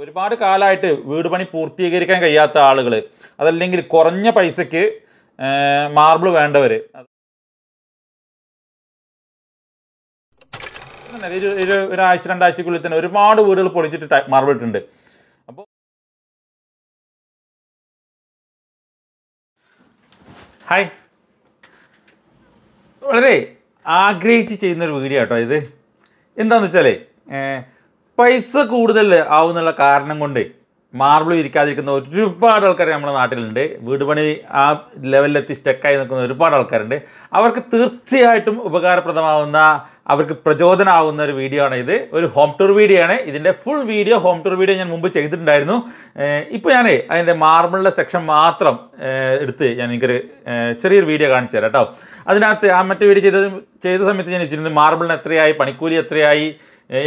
ഒരുപാട് കാലമായിട്ട് വീട് പണി പൂർത്തീകരിക്കാൻ കഴിയാത്ത ആളുകൾ അതല്ലെങ്കിൽ കുറഞ്ഞ പൈസയ്ക്ക് മാർബിൾ വേണ്ടവർ ഒരാഴ്ച രണ്ടാഴ്ചക്കുള്ളിൽ തന്നെ ഒരുപാട് വീടുകൾ പൊളിച്ചിട്ട് മാർബിൾ ഇട്ടുണ്ട് അപ്പോൾ ഹായ് വളരെ ആഗ്രഹിച്ച് ചെയ്യുന്നൊരു വീഡിയോ കേട്ടോ ഇത് എന്താണെന്ന് വെച്ചാലേ പൈസ കൂടുതൽ ആവുന്നുള്ള കാരണം കൊണ്ട് മാർബിൾ വിരിക്കാതിരിക്കുന്ന ഒരുപാട് ആൾക്കാർ നമ്മുടെ നാട്ടിലുണ്ട് വീട് പണി ആ ലെവലിലെത്തി സ്റ്റക്കായി നിൽക്കുന്ന ഒരുപാട് ആൾക്കാരുണ്ട് അവർക്ക് തീർച്ചയായിട്ടും ഉപകാരപ്രദമാവുന്ന അവർക്ക് പ്രചോദനമാവുന്ന ഒരു വീഡിയോ ആണ് ഇത് ഒരു ഹോം ടൂർ വീഡിയോ ആണ് ഇതിൻ്റെ full video home tour video ഞാൻ മുമ്പ് ചെയ്തിട്ടുണ്ടായിരുന്നു ഇപ്പോൾ ഞാൻ അതിൻ്റെ മാർബിളിൻ്റെ സെക്ഷൻ മാത്രം എടുത്ത് ഞാൻ എനിക്കൊരു ചെറിയൊരു വീഡിയോ കാണിച്ചു തരാം കേട്ടോ അതിനകത്ത് ആ മറ്റേ വീഡിയോ ചെയ്ത ചെയ്ത സമയത്ത് ഞാൻ വെച്ചിരുന്നത് മാർബിളിന് എത്രയായി പണിക്കൂലി എത്രയായി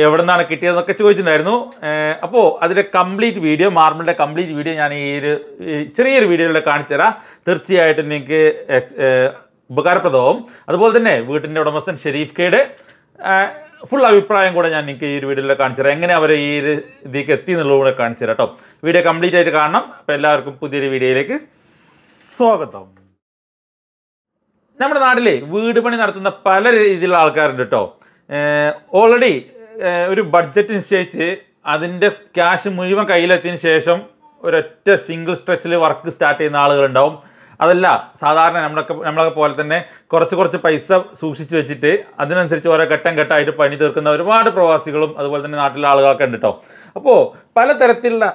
എവിടെ നിന്നാണ് കിട്ടിയതെന്നൊക്കെ ചോദിച്ചിട്ടുണ്ടായിരുന്നു അപ്പോൾ അതിൻ്റെ കംപ്ലീറ്റ് വീഡിയോ മാർബിളിൻ്റെ കംപ്ലീറ്റ് വീഡിയോ ഞാൻ ഈ ഒരു ചെറിയൊരു വീഡിയോയിലൂടെ കാണിച്ചു തരാം തീർച്ചയായിട്ടും നിങ്ങൾക്ക് ഉപകാരപ്രദമാവും അതുപോലെ തന്നെ വീട്ടിൻ്റെ ഉടമസ്ഥൻ ഷെരീഫ് കേട് ഫുൾ അഭിപ്രായം കൂടെ ഞാൻ നിങ്ങൾക്ക് ഈ ഒരു വീഡിയോയിൽ കാണിച്ചു തരാം എങ്ങനെ അവർ ഈ ഒരു ഇതിലേക്ക് എത്തി എന്നുള്ളത് കൂടെ കാണിച്ചു തരാം കേട്ടോ വീഡിയോ കംപ്ലീറ്റ് ആയിട്ട് കാണണം അപ്പോൾ എല്ലാവർക്കും പുതിയൊരു വീഡിയോയിലേക്ക് സ്വാഗതം നമ്മുടെ നാട്ടിലെ വീട് പണി നടത്തുന്ന പല രീതിയിലുള്ള ആൾക്കാരുണ്ട് കേട്ടോ ഓൾറെഡി ഒരു ബഡ്ജറ്റ് നിശ്ചയിച്ച് അതിൻ്റെ ക്യാഷ് മുഴുവൻ കയ്യിലെത്തിയതിന് ശേഷം ഒരൊറ്റ സിംഗിൾ സ്ട്രെച്ചിൽ വർക്ക് സ്റ്റാർട്ട് ചെയ്യുന്ന ആളുകളുണ്ടാവും അതല്ല സാധാരണ നമ്മളൊക്കെ നമ്മളൊക്കെ പോലെ തന്നെ കുറച്ച് കുറച്ച് പൈസ സൂക്ഷിച്ച് വെച്ചിട്ട് അതിനനുസരിച്ച് ഓരോ ഘട്ടം ഘട്ടമായിട്ട് പണി തീർക്കുന്ന ഒരുപാട് പ്രവാസികളും അതുപോലെ തന്നെ നാട്ടിലെ ആളുകളൊക്കെ ഉണ്ട് കേട്ടോ അപ്പോൾ പലതരത്തിലുള്ള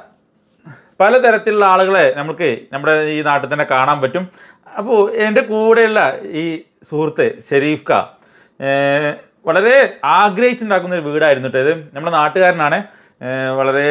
പലതരത്തിലുള്ള ആളുകളെ നമുക്ക് നമ്മുടെ ഈ നാട്ടിൽ തന്നെ കാണാൻ പറ്റും അപ്പോൾ എൻ്റെ കൂടെയുള്ള ഈ സുഹൃത്ത് ഷെരീഫ് ക വളരെ ആഗ്രഹിച്ചുണ്ടാക്കുന്ന ഒരു വീടായിരുന്നു ഇത് നമ്മുടെ നാട്ടുകാരനാണ് വളരെ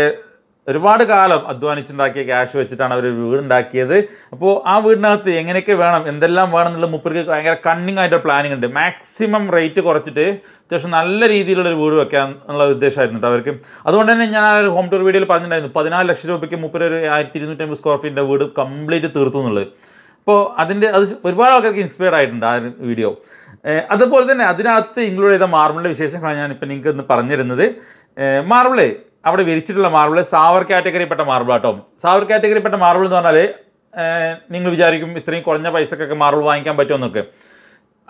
ഒരുപാട് കാലം അധ്വാനിച്ചുണ്ടാക്കിയ ക്യാഷ് വെച്ചിട്ടാണ് അവർ വീടുണ്ടാക്കിയത് അപ്പോൾ ആ വീടിനകത്ത് എങ്ങനെയൊക്കെ വേണം എന്തെല്ലാം വേണം എന്നുള്ള മുപ്പർക്ക് ഭയങ്കര കണ്ണിങ് ആയിട്ട് പ്ലാനിങ് ഉണ്ട് മാക്സിമം റേറ്റ് കുറച്ചിട്ട് അത്യാവശ്യം നല്ല രീതിയിലുള്ള ഒരു വീട് വെക്കാൻ എന്നുള്ള ഉദ്ദേശമായിരുന്നു കേട്ടോ അവർക്ക് അതുകൊണ്ട് തന്നെ ഞാൻ ആ ഒരു ഹോം ടൂർ വീഡിയോയിൽ പറഞ്ഞിട്ടുണ്ടായിരുന്നു പതിനാല് ലക്ഷം രൂപയ്ക്ക് മുപ്പർ ഒരു ആയിരത്തി ഇരുന്നൂറ്റമ്പത് സ്ക്വയർ ഫീറ്റിൻ്റെ വീട് കംപ്ലീറ്റ് തീർത്തു എന്നുള്ളത് അപ്പോൾ അതിൻ്റെ അത് ഒരുപാട് ആൾക്കാർക്ക് ഇൻസ്പയർഡ് ആയിട്ടുണ്ട് ആ വീഡിയോ അതുപോലെ തന്നെ അതിനകത്ത് ഇൻക്ലൂഡ് ചെയ്ത മാർബിളിൻ്റെ വിശേഷങ്ങളാണ് ഞാനിപ്പോൾ നിങ്ങൾക്ക് ഇന്ന് പറഞ്ഞിരുന്നത് മാർബിള് അവിടെ വിരിച്ചിട്ടുള്ള മാർബിൾ സാവർ കാറ്റഗറിപ്പെട്ട മാർബിൾ ആട്ടോ സാവർ കാറ്റഗറിപ്പെട്ട മാർബിൾ എന്ന് പറഞ്ഞാൽ നിങ്ങൾ വിചാരിക്കും ഇത്രയും കുറഞ്ഞ പൈസക്കൊക്കെ മാർബിൾ വാങ്ങിക്കാൻ പറ്റുമെന്നൊക്കെ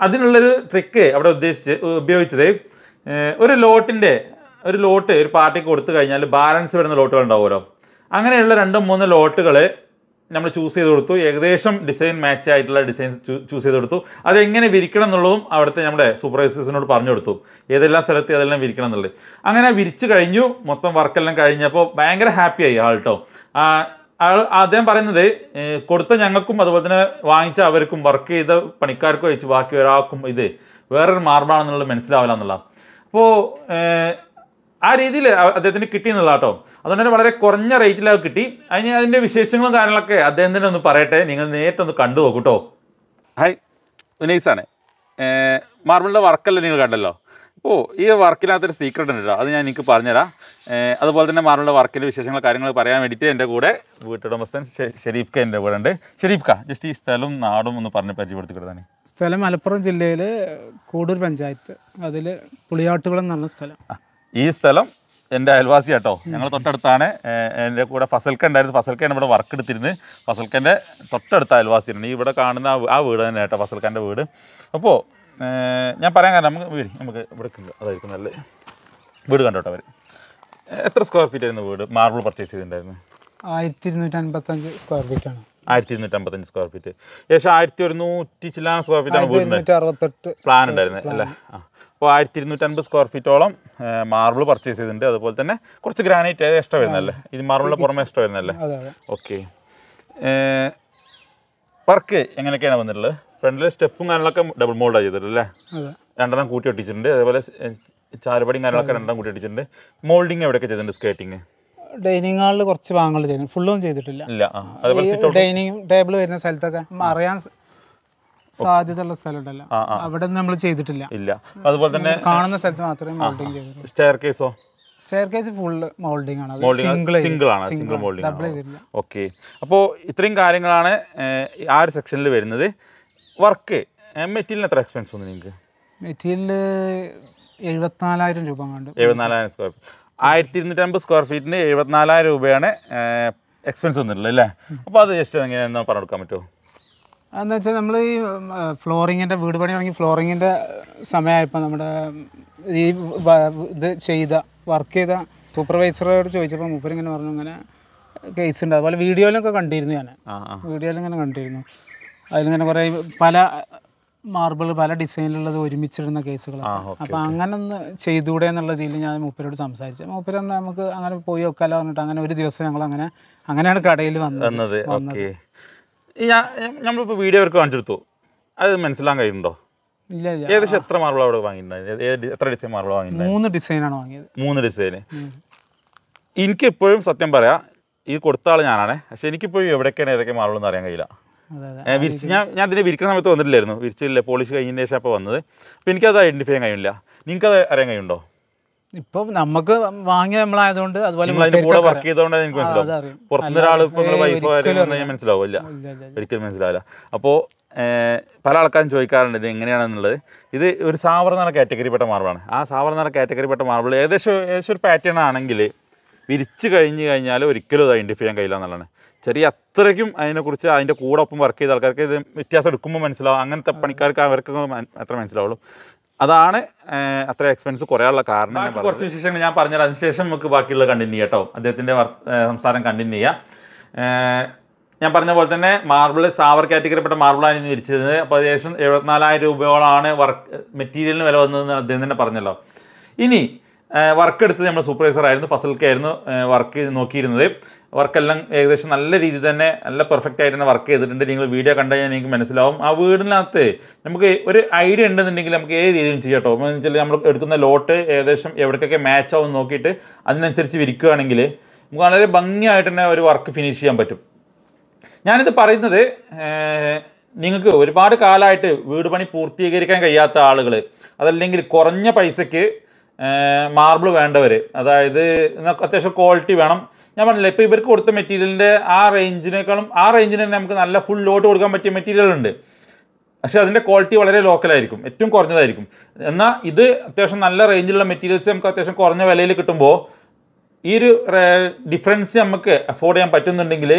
അതിനുള്ളൊരു ട്രിക്ക് അവിടെ ഉദ്ദേശിച്ച് ഉപയോഗിച്ചത് ഒരു ലോട്ടിൻ്റെ ഒരു ലോട്ട് ഒരു പാർട്ടിക്ക് കൊടുത്തു കഴിഞ്ഞാൽ ബാലൻസ് വരുന്ന ലോട്ടുകൾ ഉണ്ടാവുമല്ലോ അങ്ങനെയുള്ള രണ്ടും മൂന്ന് ലോട്ടുകൾ നമ്മൾ ചൂസ് ചെയ്ത് കൊടുത്തു ഏകദേശം ഡിസൈൻ മാച്ച് ആയിട്ടുള്ള ഡിസൈൻസ് ചൂസ് ചെയ്ത് കൊടുത്തു അതെങ്ങനെ വിരിക്കണം എന്നുള്ളതും അവിടുത്തെ നമ്മുടെ സൂപ്പർവൈസേഴ്സിനോട് പറഞ്ഞു കൊടുത്തു ഏതെല്ലാം സ്ഥലത്ത് ഏതെല്ലാം വിരിക്കണം എന്നുള്ളത് അങ്ങനെ വിരിച്ചു കഴിഞ്ഞു മൊത്തം വർക്കെല്ലാം കഴിഞ്ഞപ്പോൾ ഭയങ്കര ഹാപ്പിയായി ആയി കേട്ടോ ആൾ അദ്ദേഹം പറയുന്നത് കൊടുത്ത ഞങ്ങൾക്കും അതുപോലെ തന്നെ വാങ്ങിച്ച അവർക്കും വർക്ക് ചെയ്ത പണിക്കാർക്കും വെച്ച് ബാക്കി ഒരാൾക്കും ഇത് വേറൊരു മാർബാണെന്നുള്ളത് മനസ്സിലാവില്ല എന്നുള്ള അപ്പോൾ ആ രീതിയിൽ അദ്ദേഹത്തിന് കിട്ടിയെന്നുള്ള കേട്ടോ അതുകൊണ്ട് തന്നെ വളരെ കുറഞ്ഞ റേറ്റിൽ അത് കിട്ടി അതിന് അതിൻ്റെ വിശേഷങ്ങളും കാര്യങ്ങളൊക്കെ അദ്ദേഹം തന്നെ ഒന്ന് പറയട്ടെ നിങ്ങൾ ഒന്ന് കണ്ടു നോക്കൂ കേട്ടോ ഹായ് വിനീസാണ് മാർബിളിൻ്റെ വർക്കല്ലേ നിങ്ങൾ കണ്ടല്ലോ ഓ ഈ വർക്കിനകത്തൊരു സീക്രട്ട് ഉണ്ട് അത് ഞാൻ എനിക്ക് പറഞ്ഞുതരാം അതുപോലെ തന്നെ മാറുള്ള വർക്കിൻ്റെ വിശേഷങ്ങൾ കാര്യങ്ങൾ പറയാൻ വേണ്ടിയിട്ട് എൻ്റെ കൂടെ വീട്ടുടമസ്ഥൻ ഷെരീഫ് ഖാൻ എൻ്റെ കൂടെ ഉണ്ട് ഷെരീഫ് ഖാൻ ജസ്റ്റ് ഈ സ്ഥലവും നാടും ഒന്ന് പറഞ്ഞ് പരിചയപ്പെടുത്തിക്കൊടുത്താണ് സ്ഥലം മലപ്പുറം ജില്ലയിൽ കൂടൂർ പഞ്ചായത്ത് അതിൽ പുളിയാട്ടുകുളം എന്ന് സ്ഥലം ഈ സ്ഥലം എൻ്റെ അയൽവാസി കേട്ടോ ഞങ്ങൾ തൊട്ടടുത്താണ് എൻ്റെ കൂടെ ഫസൽക്ക ഉണ്ടായിരുന്നു ഫസൽക്ക ഇവിടെ വർക്ക് എടുത്തിരുന്നത് ഫസൽക്കൻ്റെ തൊട്ടടുത്ത അയൽവാസിയാണ് ഈ ഇവിടെ കാണുന്ന ആ വീട് തന്നെ കേട്ടോ ഫസൽക്കൻ്റെ വീട് അപ്പോൾ ഞാൻ പറയാൻ കാരണം നമുക്ക് വരും നമുക്ക് ഇവിടെ അതായിരിക്കും നല്ല വീട് കണ്ടോ അവർ എത്ര സ്ക്വയർ ഫീറ്റ് ആയിരുന്നു വീട് മാർബിൾ പർച്ചേസ് ചെയ്തിട്ടുണ്ടായിരുന്നു ആയിരത്തി ഇരുന്നൂറ്റി അൻപത്തഞ്ച് സ്ക്വയർ ഫീറ്റ് ആണ് ആയിരത്തി ഇരുന്നൂറ്റി അമ്പത്തഞ്ച് സ്ക്വയർ ഫീറ്റ് ഏകദേശം ആയിരത്തി ഒരുന്നൂറ്റി ചില്ലാന സ്ക്വയർ ഫീറ്റ് ആണ് അറുപത്തെട്ട് പ്ലാൻ ഉണ്ടായിരുന്നു അല്ലേ ആ അപ്പോൾ ആയിരത്തി ഇരുന്നൂറ്റൻപത് സ്ക്വയർ ഫീറ്റോളം മാർബിൾ പർച്ചേസ് ചെയ്തിട്ടുണ്ട് അതുപോലെ തന്നെ കുറച്ച് ഗ്രാനൈറ്റ് എക്സ്ട്രാ വരുന്നല്ലേ ഇത് മാർബിളിൻ്റെ പുറമെ എക്സ്ട്രാ വരുന്നല്ലേ ഓക്കെ വർക്ക് എങ്ങനെയൊക്കെയാണ് വന്നിട്ടുള്ളത് ഫ്രണ്ടിൽ സ്റ്റെപ്പും കാര്യങ്ങളൊക്കെ ഡബിൾ മോൾഡാണ് ചെയ്തിട്ടുണ്ട് അല്ലേ രണ്ടെണ്ണം കൂട്ടി ഒട്ടിച്ചിട്ടുണ്ട് അതേപോലെ ചാരുപടിയും കാര്യങ്ങളൊക്കെ രണ്ടെണ്ണം കൂട്ടി ഒട്ടിച്ചിട്ടുണ്ട് മോൾഡിങ് എവിടെയൊക്കെ ചെയ്തിട്ടുണ്ട് സ്കേട്ടിങ് ഡൈനിങ് ഹാളിൽ കുറച്ച് ഭാഗങ്ങൾ ചെയ്തിട്ടുണ്ട് ഫുള്ളും ചെയ്തിട്ടില്ല ഇല്ല ഡൈനിങ് ടേബിൾ വരുന്ന സ്ഥലത്തൊക്കെ അറിയാൻ സാധ്യതയുള്ള സ്ഥലമുണ്ടല്ലോ അവിടെ നമ്മൾ ചെയ്തിട്ടില്ല ഇല്ല അതുപോലെ തന്നെ കാണുന്ന സ്ഥലത്ത് മാത്രമേ മോൾഡിംഗ് ചെയ്തിട്ടുള്ളൂ സ്റ്റെയർ കേസോ സ്റ്റെയർ കേസ് ഫുള്ള് മോൾഡിംഗ് ആണ് സിംഗിൾ സിംഗിൾ ആണ് സിംഗിൾ മോൾഡിംഗ് ഓക്കെ അപ്പോൾ ഇത്രയും കാര്യങ്ങളാണ് ആ ഒരു സെക്ഷനിൽ വരുന്നത് വർക്ക് മെറ്റീരിയൽ എത്ര എക്സ്പെൻസ് വന്നു നിങ്ങൾക്ക് മെറ്റീരിയൽ എഴുപത്തിനാലായിരം രൂപ കണ്ടു എഴുപത്തിനാലായിരം സ്ക്വയർ ഫീറ്റ് ആയിരത്തി ഇരുന്നൂറ്റമ്പത് സ്ക്വയർ ഫീറ്റിന് എഴുപത്തിനാലായിരം രൂപയാണ് എക്സ്പെൻസ് വന്നിട്ടുള്ളത് അല്ലേ അപ്പോൾ അത് ജസ്റ്റ് എങ്ങനെ പറഞ്ഞെടുക്കാൻ പറ്റുമോ എന്ന് വെച്ചാൽ നമ്മൾ ഈ ഫ്ലോറിങ്ങിൻ്റെ വീട് പണി തുടങ്ങി ഫ്ലോറിങ്ങിൻ്റെ സമയമായപ്പോൾ നമ്മുടെ ഈ ഇത് ചെയ്ത വർക്ക് ചെയ്ത സൂപ്പർവൈസറോട് ചോദിച്ചപ്പോൾ മൂപ്പർ ഇങ്ങനെ പറഞ്ഞു അങ്ങനെ കേസ് ഉണ്ട് അതുപോലെ വീഡിയോയിലൊക്കെ കണ്ടിരുന്നു ഞാൻ വീഡിയോയിലിങ്ങനെ കണ്ടിരുന്നു അതിലിങ്ങനെ കുറേ പല മാർബിൾ പല ഡിസൈനിലുള്ളത് ഒരുമിച്ചിടുന്ന കേസുകളാണ് അപ്പോൾ അങ്ങനെ ഒന്ന് ചെയ്തുകൂടെ എന്നുള്ള രീതിയിൽ ഞാൻ മൂപ്പരോട് സംസാരിച്ചു മൂപ്പരൊന്ന് നമുക്ക് അങ്ങനെ പോയി വെക്കാലോ പറഞ്ഞിട്ട് അങ്ങനെ ഒരു ദിവസം ഞങ്ങൾ അങ്ങനെ അങ്ങനെയാണ് കടയിൽ വന്നത് വന്നത് നമ്മളിപ്പോൾ വീഡിയോ അവർക്ക് കാണിച്ചെടുത്തു അത് മനസ്സിലാൻ കഴിയുന്നുണ്ടോ ഏകദേശം എത്ര മാർബിൾ അവിടെ വാങ്ങിയിട്ടുണ്ടായിരുന്നു എത്ര ഡിസൈൻ മാർബിൾ വാങ്ങി മൂന്ന് ഡിസൈനാണ് വാങ്ങിയത് മൂന്ന് ഡിസൈന് എനിക്ക് എപ്പോഴും സത്യം പറയാം ഈ കൊടുത്ത ആൾ ഞാനാണ് പക്ഷെ എനിക്കിപ്പോഴും എവിടെയൊക്കെയാണ് ഏതൊക്കെ മാർബിൾ എന്ന് അറിയാൻ കഴിയില്ല വിരിച്ച് ഞാൻ ഞാൻ ഇതിനെ വിരിക്കുന്ന സമയത്ത് വന്നിട്ടില്ലായിരുന്നു വിരിച്ചില്ല പോളിഷ് കഴിഞ്ഞതിന് ശേഷം അപ്പോൾ വന്നത് അപ്പോൾ എനിക്കത് ഐഡൻറ്റിഫൈ ചെയ്യാൻ കഴിയില്ല നിങ്ങൾക്കത് അറിയാൻ കഴിയുണ്ടോ ഇപ്പൊ നമുക്ക് വാങ്ങിയ നമ്മളായതുകൊണ്ട് അതുപോലെ വർക്ക് ചെയ്തോണ്ട് എനിക്ക് മനസ്സിലാവും പുറത്തുനിന്നൊരാൾ ഇപ്പൊ വൈഫോ മനസ്സിലാവില്ല ഒരിക്കലും മനസ്സിലാവില്ല അപ്പോ പല ആൾക്കാരും ചോദിക്കാറുണ്ട് ഇത് എങ്ങനെയാണെന്നുള്ളത് ഇത് ഒരു സാവർന്ന കാറ്റഗറിപ്പെട്ട മാർബിളാണ് ആ സാവർന്ന കാറ്റഗറിപ്പെട്ട മാർബിൾ ഏകദേശം ഏകദേശം ഒരു പാറ്റേൺ ആണെങ്കിൽ വിരിച്ച് കഴിഞ്ഞ് കഴിഞ്ഞാൽ ഒരിക്കലും അത് ഐഡൻറ്റിഫൈ ചെയ്യാൻ കഴിയില്ല എന്നുള്ളതാണ് ചെറിയ അത്രയ്ക്കും അതിനെക്കുറിച്ച് അതിൻ്റെ കൂടെ ഒപ്പം വർക്ക് ചെയ്ത ആൾക്കാർക്ക് ഇത് വ്യത്യാസം എടുക്കുമ്പോൾ മനസ്സിലാവും അങ്ങനത്തെ പണിക്കാർക്ക് അവർക്ക് അത്ര മനസ്സിലാവുള്ളൂ അതാണ് അത്ര എക്സ്പെൻസ് കുറയാനുള്ള കാരണം കുറച്ച് വിശേഷങ്ങൾ ഞാൻ പറഞ്ഞത് അതിനുശേഷം നമുക്ക് ബാക്കിയുള്ള കണ്ടിന്യൂ കേട്ടോ അദ്ദേഹത്തിൻ്റെ സംസാരം കണ്ടിന്യൂ ചെയ്യാം ഞാൻ പറഞ്ഞ പോലെ തന്നെ മാർബിൾ സാവർ കാറ്റഗറിപ്പെട്ട മാർബിളാണ് ഇന്ന് വിരിച്ചത് അപ്പോൾ ഏകദേശം എഴുപത്തിനാലായിരം രൂപയോളാണ് വർക്ക് മെറ്റീരിയലിന് വില വന്നതെന്ന് അദ്ദേഹം തന്നെ പറഞ്ഞല്ലോ ഇനി വർക്ക് എടുത്തത് നമ്മുടെ സൂപ്പർവൈസർ ആയിരുന്നു ആയിരുന്നു വർക്ക് നോക്കിയിരുന്നത് വർക്കെല്ലാം ഏകദേശം നല്ല രീതിയിൽ തന്നെ നല്ല പെർഫെക്റ്റ് ആയിട്ട് തന്നെ വർക്ക് ചെയ്തിട്ടുണ്ട് നിങ്ങൾ വീഡിയോ കണ്ടു കഴിഞ്ഞാൽ നിങ്ങൾക്ക് മനസ്സിലാവും ആ വീടിനകത്ത് നമുക്ക് ഒരു ഐഡിയ ഉണ്ടെന്നുണ്ടെങ്കിൽ നമുക്ക് ഏത് രീതിയിലും ചെയ്യാം കേട്ടോ എന്ന് വെച്ചാൽ നമ്മൾ എടുക്കുന്ന ലോട്ട് ഏകദേശം എവിടേക്കൊക്കെ മാച്ച് ആവും നോക്കിയിട്ട് അതിനനുസരിച്ച് വിരിക്കുകയാണെങ്കിൽ നമുക്ക് വളരെ ഭംഗിയായിട്ട് തന്നെ ഒരു വർക്ക് ഫിനിഷ് ചെയ്യാൻ പറ്റും ഞാനിത് പറയുന്നത് നിങ്ങൾക്ക് ഒരുപാട് കാലമായിട്ട് വീട് പണി പൂർത്തീകരിക്കാൻ കഴിയാത്ത ആളുകൾ അതല്ലെങ്കിൽ കുറഞ്ഞ പൈസയ്ക്ക് മാർബിൾ വേണ്ടവർ അതായത് അത്യാവശ്യം ക്വാളിറ്റി വേണം ഞാൻ പറഞ്ഞില്ല ഇപ്പോൾ ഇവർക്ക് കൊടുത്ത മെറ്റീരിയലിൻ്റെ ആ റേഞ്ചിനേക്കാളും ആ റേഞ്ചിന് തന്നെ നമുക്ക് നല്ല ഫുൾ ലോട്ട് കൊടുക്കാൻ പറ്റിയ മെറ്റീരിയലുണ്ട് പക്ഷേ അതിൻ്റെ ക്വാളിറ്റി വളരെ ലോക്കലായിരിക്കും ഏറ്റവും കുറഞ്ഞതായിരിക്കും എന്നാൽ ഇത് അത്യാവശ്യം നല്ല റേഞ്ചിലുള്ള മെറ്റീരിയൽസ് നമുക്ക് അത്യാവശ്യം കുറഞ്ഞ വിലയിൽ കിട്ടുമ്പോൾ ഈ ഒരു ഡിഫറൻസ് നമുക്ക് അഫോർഡ് ചെയ്യാൻ പറ്റുന്നുണ്ടെങ്കിൽ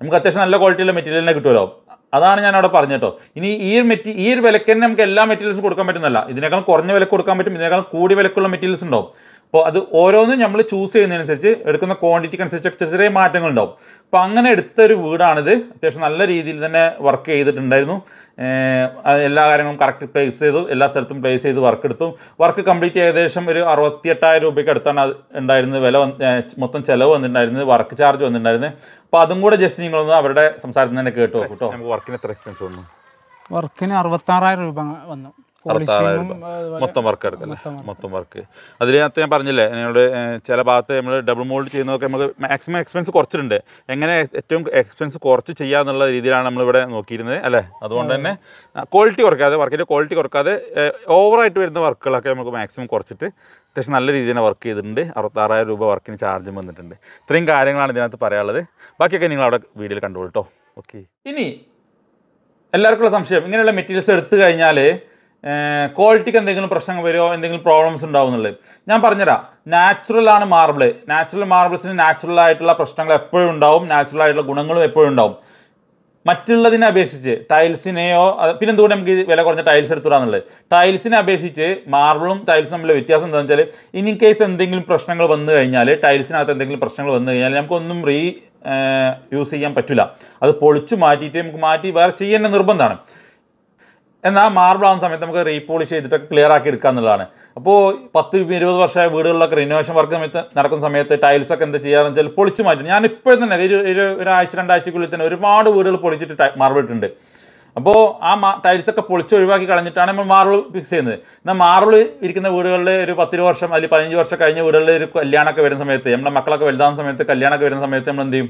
നമുക്ക് അത്യാവശ്യം നല്ല ക്വാളിറ്റിയുള്ള മെറ്റീരിയലിനെ കിട്ടുമല്ലോ അതാണ് ഞാൻ അവിടെ പറഞ്ഞിട്ടോ ഇനി ഈ മെറ്റി ഈ ഒരു തന്നെ നമുക്ക് എല്ലാ മെറ്റീരിയൽസും കൊടുക്കാൻ പറ്റുന്നല്ല ഇതിനേക്കാൾ കുറഞ്ഞ വിലക്ക് കൊടുക്കാൻ പറ്റും ഇതിനേക്കാളും കൂടി വിലക്കുള്ള മെറ്റീരിയൽസ് ഉണ്ടാവും അപ്പോൾ അത് ഓരോന്നും നമ്മൾ ചൂസ് ചെയ്യുന്നതിനനുസരിച്ച് എടുക്കുന്ന ക്വാണ്ടിറ്റിക്ക് അനുസരിച്ച് ചെറിയ മാറ്റങ്ങൾ ഉണ്ടാവും അപ്പോൾ അങ്ങനെ എടുത്ത ഒരു വീടാണിത് അത്യാവശ്യം നല്ല രീതിയിൽ തന്നെ വർക്ക് ചെയ്തിട്ടുണ്ടായിരുന്നു എല്ലാ കാര്യങ്ങളും കറക്റ്റ് പ്ലേസ് ചെയ്തു എല്ലാ സ്ഥലത്തും പ്ലേസ് ചെയ്ത് വർക്ക് എടുത്തു വർക്ക് കംപ്ലീറ്റ് ഏകദേശം ഒരു അറുപത്തി എട്ടായിരം രൂപയ്ക്ക് അടുത്താണ് അത് ഉണ്ടായിരുന്നത് വില മൊത്തം ചിലവ് വന്നിട്ടുണ്ടായിരുന്നത് വർക്ക് ചാർജ് വന്നിട്ടുണ്ടായിരുന്നത് അപ്പോൾ അതും കൂടെ ജസ്റ്റ് നിങ്ങളൊന്ന് അവരുടെ സംസാരത്തിൽ നിന്ന് തന്നെ കേട്ടോ കേട്ടോ വർക്കിന് എത്ര എക്സ്പെൻസ് വന്നു വർക്കിന് അറുപത്താറായിരം രൂപ വന്നു മൊത്തം വർക്ക് എടുക്കല്ലേ മൊത്തം വർക്ക് അതിനകത്ത് ഞാൻ പറഞ്ഞില്ലേ ഞങ്ങളുടെ ചില ഭാഗത്ത് നമ്മൾ ഡബിൾ മോൾഡ് ചെയ്യുന്നതൊക്കെ നമുക്ക് മാക്സിമം എക്സ്പെൻസ് കുറച്ചിട്ടുണ്ട് എങ്ങനെ ഏറ്റവും എക്സ്പെൻസ് കുറച്ച് ചെയ്യുക എന്നുള്ള രീതിയിലാണ് നമ്മളിവിടെ നോക്കിയിരുന്നത് അല്ലേ അതുകൊണ്ട് തന്നെ ക്വാളിറ്റി കുറയ്ക്കാതെ വർക്കിൻ്റെ ക്വാളിറ്റി കുറക്കാതെ ഓവറായിട്ട് വരുന്ന വർക്കുകളൊക്കെ നമുക്ക് മാക്സിമം കുറച്ചിട്ട് അത്യാവശ്യം നല്ല രീതിയിൽ തന്നെ വർക്ക് ചെയ്തിട്ടുണ്ട് അറുപത്താറായിരം രൂപ വർക്കിന് ചാർജും വന്നിട്ടുണ്ട് ഇത്രയും കാര്യങ്ങളാണ് ഇതിനകത്ത് പറയാനുള്ളത് ബാക്കിയൊക്കെ നിങ്ങൾ അവിടെ വീഡിയോയിൽ കണ്ടോളൂ കേട്ടോ ഓക്കെ ഇനി എല്ലാവർക്കുള്ള സംശയം ഇങ്ങനെയുള്ള മെറ്റീരിയൽസ് എടുത്തു കഴിഞ്ഞാൽ ക്വാളിറ്റിക്ക് എന്തെങ്കിലും പ്രശ്നങ്ങൾ വരുമോ എന്തെങ്കിലും പ്രോബ്ലംസ് ഉണ്ടാവും എന്നുള്ളത് ഞാൻ പറഞ്ഞുതരാം നാച്ചുറൽ ആണ് മാർബിൾ നാച്ചുറൽ മാർബിൾസിന് നാച്ചുറൽ ആയിട്ടുള്ള പ്രശ്നങ്ങൾ എപ്പോഴും ഉണ്ടാവും നാച്ചുറൽ ആയിട്ടുള്ള ഗുണങ്ങളും എപ്പോഴും ഉണ്ടാവും മറ്റുള്ളതിനെ അപേക്ഷിച്ച് ടൈൽസിനെയോ പിന്നെ എന്തുകൊണ്ട് നമുക്ക് വില കുറഞ്ഞ ടൈൽസ് എടുത്തുകൂടാന്നുള്ളത് ടൈൽസിനെ അപേക്ഷിച്ച് മാർബിളും ടൈൽസും തമ്മിലുള്ള വ്യത്യാസം എന്താണെന്ന് വെച്ചാൽ ഇനി കേസ് എന്തെങ്കിലും പ്രശ്നങ്ങൾ വന്നു കഴിഞ്ഞാൽ ടൈൽസിനകത്ത് എന്തെങ്കിലും പ്രശ്നങ്ങൾ വന്നു കഴിഞ്ഞാൽ നമുക്കൊന്നും റീ യൂസ് ചെയ്യാൻ പറ്റില്ല അത് പൊളിച്ചു മാറ്റിയിട്ട് നമുക്ക് മാറ്റി വേറെ ചെയ്യേണ്ട നിർബന്ധമാണ് എന്നാൽ മാർബിൾ ആവുന്ന സമയത്ത് നമുക്ക് റീപോളിഷ് ചെയ്തിട്ട് ക്ലിയർ ആക്കി എടുക്കുക എന്നുള്ളതാണ് അപ്പോൾ പത്ത് ഇരുപത് വർഷമായ വീടുകളിലൊക്കെ റിനോവേഷൻ വർക്ക് സമയത്ത് നടക്കുന്ന സമയത്ത് ടൈൽസ് ഒക്കെ എന്താ ചെയ്യാന്ന് വെച്ചാൽ പൊളിച്ച് മാറ്റും ഞാൻ ഇപ്പോഴും തന്നെ ഒരു ഒരു ഒരാഴ്ച രണ്ടാഴ്ചക്കുള്ളിൽ തന്നെ ഒരുപാട് വീടുകൾ പൊളിച്ചിട്ട് മാർബിൾ ഇട്ടുണ്ട് അപ്പോൾ ആ മാ ഒക്കെ പൊളിച്ച് ഒഴിവാക്കി കളഞ്ഞിട്ടാണ് നമ്മൾ മാർബിൾ ഫിക്സ് ചെയ്യുന്നത് എന്നാൽ മാർബിൾ ഇരിക്കുന്ന വീടുകളിൽ ഒരു പത്തിരു വർഷം അല്ലെങ്കിൽ പതിനഞ്ച് വർഷം കഴിഞ്ഞ വീടുകളിൽ ഒരു കല്യാണമൊക്കെ വരുന്ന സമയത്ത് നമ്മുടെ മക്കളൊക്കെ വലുതാകുന്ന സമയത്ത് കല്യാണമൊക്കെ വരുന്ന സമയത്ത് നമ്മൾ എന്ത് ചെയ്യും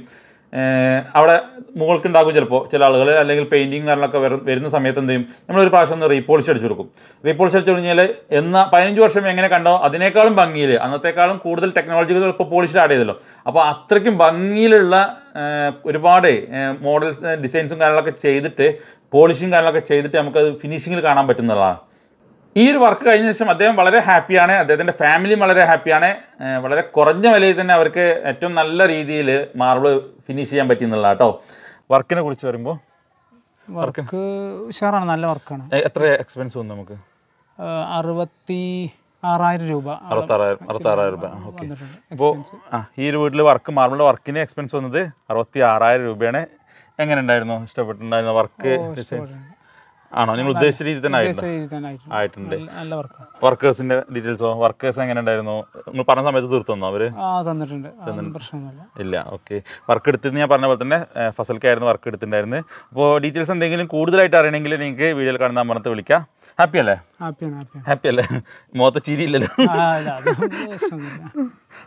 അവിടെ മുകൾക്ക് ഉണ്ടാകും ചിലപ്പോൾ ചില ആളുകൾ അല്ലെങ്കിൽ പെയിൻറ്റിങ് കാര്യങ്ങളൊക്കെ വരും വരുന്ന സമയത്ത് എന്ത് ചെയ്യും നമ്മളൊരു പ്രാവശ്യം ഒന്ന് റീപോളിഷ് അടിച്ചു കൊടുക്കും റീപോളിഷ് അടിച്ചു കഴിഞ്ഞാൽ എന്ന പതിനഞ്ച് വർഷം എങ്ങനെ കണ്ടോ അതിനേക്കാളും ഭംഗിയിൽ അന്നത്തെക്കാളും കൂടുതൽ ടെക്നോളജികൾ ഇപ്പോൾ പോളിഷ് ആഡ് ചെയ്തല്ലോ അപ്പോൾ അത്രയ്ക്കും ഭംഗിയിലുള്ള ഒരുപാട് മോഡൽസ് ഡിസൈൻസും കാര്യങ്ങളൊക്കെ ചെയ്തിട്ട് പോളിഷിങ് കാര്യങ്ങളൊക്കെ ചെയ്തിട്ട് നമുക്കത് ഫിനിഷിങ്ങിൽ കാണാൻ പറ്റുന്നതാണ് ഈ ഒരു വർക്ക് കഴിഞ്ഞ ശേഷം അദ്ദേഹം വളരെ ഹാപ്പിയാണ് അദ്ദേഹത്തിൻ്റെ ഫാമിലിയും വളരെ ഹാപ്പിയാണ് വളരെ കുറഞ്ഞ വിലയിൽ തന്നെ അവർക്ക് ഏറ്റവും നല്ല രീതിയിൽ മാർബിൾ ഫിനിഷ് ചെയ്യാൻ പറ്റിയെന്നുള്ള കേട്ടോ വർക്കിനെ കുറിച്ച് വരുമ്പോൾ വർക്ക് ഉഷാറാണ് നല്ല വർക്കാണ് എത്ര എക്സ്പെൻസ് വന്നു നമുക്ക് അറുപത്തി ആറായിരം രൂപ അറുപത്താറായിരം അറുപത്താറായിരം രൂപ ഓക്കെ അപ്പോൾ ആ ഈ ഒരു വീട്ടിൽ വർക്ക് മാർബിളിൻ്റെ വർക്കിന് എക്സ്പെൻസ് വന്നത് അറുപത്തി ആറായിരം രൂപയാണ് എങ്ങനെ ഉണ്ടായിരുന്നു ഇഷ്ടപ്പെട്ടിട്ടുണ്ടായിരുന്നു വർക്ക് ഡിസൈൻസ് ആണോ നിങ്ങൾ ഉദ്ദേശിച്ച രീതി തന്നെ ആയിട്ടുണ്ട് ആയിട്ടുണ്ട് വർക്കേഴ്സിന്റെ ഡീറ്റെയിൽസോ വർക്കേഴ്സ് എങ്ങനെ ഉണ്ടായിരുന്നു നിങ്ങൾ പറഞ്ഞ സമയത്ത് തീർത്തന്നോ അവര് തന്നിട്ടുണ്ട് ഇല്ല ഓക്കെ വർക്ക് എടുത്തിരുന്നു ഞാൻ പറഞ്ഞ പോലെ തന്നെ ഫസൽക്കായിരുന്നു വർക്ക് എടുത്തിട്ടുണ്ടായിരുന്നു അപ്പോൾ ഡീറ്റെയിൽസ് എന്തെങ്കിലും കൂടുതലായിട്ട് അറിയണമെങ്കിൽ നിങ്ങൾക്ക് വീഡിയോയിൽ കാണുന്ന അമ്പലത്തെ വിളിക്കാം ഹാപ്പി അല്ലേ ഹാപ്പി അല്ലേ മുഖത്തെ ചിരി ഇല്ലല്ലോ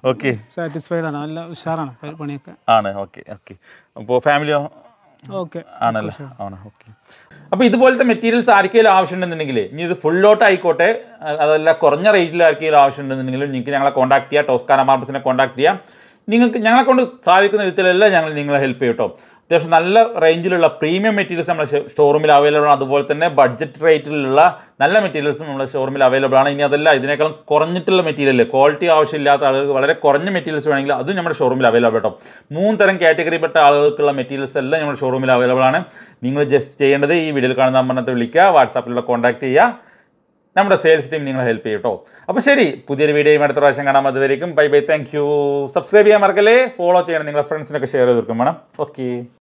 ഓക്കെ സാറ്റിസ്ഫൈഡ് ആണ് നല്ല ഉഷാറാണ് പണിയൊക്കെ ആണ് ഓക്കെ ഓക്കെ അപ്പോൾ ഫാമിലിയോ ആണല്ലോ അപ്പോൾ ഇതുപോലത്തെ മെറ്റീരിയൽസ് ആർക്കെങ്കിലും ആവശ്യമുണ്ടെന്നുണ്ടെങ്കിൽ ഇനി ഇത് ഫുൾ ലോട്ട് ആയിക്കോട്ടെ അതല്ല കുറഞ്ഞ റേറ്റിൽ ആർക്കെങ്കിലും ആവശ്യമുണ്ടെന്നുണ്ടെങ്കിലും നിങ്ങൾക്ക് ഞങ്ങളെ കോൺടാക്ട് ചെയ്യുക ടോസ്കാന മാർബിൾസിനെ കോൺടാക്ട് ചെയ്യാം നിങ്ങൾക്ക് ഞങ്ങളെ കൊണ്ട് സാധിക്കുന്ന വിധത്തിലല്ല ഞങ്ങൾ നിങ്ങളെ ഹെൽപ്പ് ചെയ്യും കേട്ടോ അത്യാവശ്യം നല്ല റേഞ്ചിലുള്ള പ്രീമിയം മെറ്റീരിയൽസ് നമ്മുടെ ഷോറൂമിൽ അവൈലബിൾ ആണ് അതുപോലെ തന്നെ ബഡ്ജറ്റ് റേറ്റിലുള്ള നല്ല മെറ്റീരിയൽസും നമ്മുടെ ഷോറൂമിൽ അവൈലബിൾ ആണ് ഇനി അതല്ല ഇതിനേക്കാളും കുറഞ്ഞിട്ടുള്ള മെറ്റീരിയൽ ക്വാളിറ്റി ആവശ്യമില്ലാത്ത ആളുകൾക്ക് വളരെ കുറഞ്ഞ മെറ്റീരിയൽസ് വേണമെങ്കിൽ അതും നമ്മുടെ ഷോറൂമിൽ അവൈലബിൾ ആട്ടോ മൂന്ന് തരം കാറ്റഗറിപ്പെട്ട ആളുകൾക്കുള്ള മെറ്റീരിയൽസ് എല്ലാം നമ്മുടെ ഷോറൂമിൽ അവൈലബിൾ ആണ് നിങ്ങൾ ജസ്റ്റ് ചെയ്യേണ്ടത് ഈ വീഡിയോയിൽ കാണുന്ന നമ്പറിനകത്ത് വിളിക്കുക വാട്സാപ്പിലൂടെ കോൺടാക്ട് ചെയ്യുക നമ്മുടെ സെയിൽസ് ടീം നിങ്ങളെ ഹെൽപ്പ് ചെയ്യും കേട്ടോ അപ്പോൾ ശരി പുതിയൊരു വീഡിയോയും അടുത്ത പ്രാവശ്യം കാണാം അതുവരേക്കും bye bye thank you subscribe ചെയ്യാൻ മറക്കല്ലേ ഫോളോ ചെയ്യണം നിങ്ങളുടെ ഫ്രണ്ട്സിനൊക്കെ ഷെയർ ചെയ്ത് കൊടുക്കും വേണം ഓക്കെ